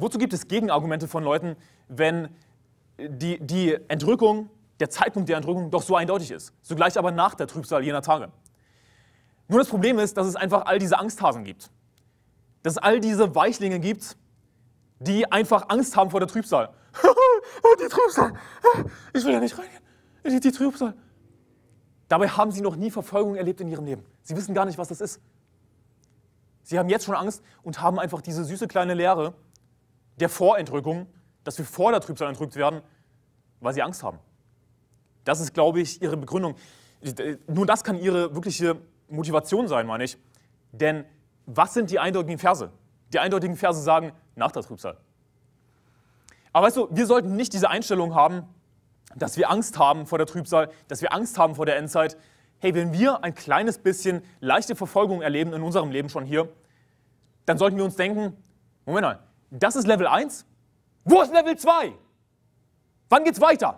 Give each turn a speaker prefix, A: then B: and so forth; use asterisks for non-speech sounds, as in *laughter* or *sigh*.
A: Wozu gibt es Gegenargumente von Leuten, wenn die, die Entrückung, der Zeitpunkt der Entrückung doch so eindeutig ist? Zugleich aber nach der Trübsal jener Tage. Nur das Problem ist, dass es einfach all diese Angsthasen gibt. Dass es all diese Weichlinge gibt, die einfach Angst haben vor der Trübsal. *laughs* Oh, die Trübsal! Ich will da nicht reingehen.
B: Die, die Trübsal.
A: Dabei haben sie noch nie Verfolgung erlebt in ihrem Leben. Sie wissen gar nicht, was das ist. Sie haben jetzt schon Angst und haben einfach diese süße kleine Lehre, der Vorentrückung, dass wir vor der Trübsal entrückt werden, weil sie Angst haben. Das ist, glaube ich, ihre Begründung. Nur das kann ihre wirkliche Motivation sein, meine ich. Denn was sind die eindeutigen Verse? Die eindeutigen Verse sagen, nach der Trübsal. Aber weißt du, wir sollten nicht diese Einstellung haben, dass wir Angst haben vor der Trübsal, dass wir Angst haben vor der Endzeit. Hey, wenn wir ein kleines bisschen leichte Verfolgung erleben in unserem Leben schon hier, dann sollten wir uns denken, Moment mal, das ist Level 1. Wo ist Level 2? Wann geht's weiter?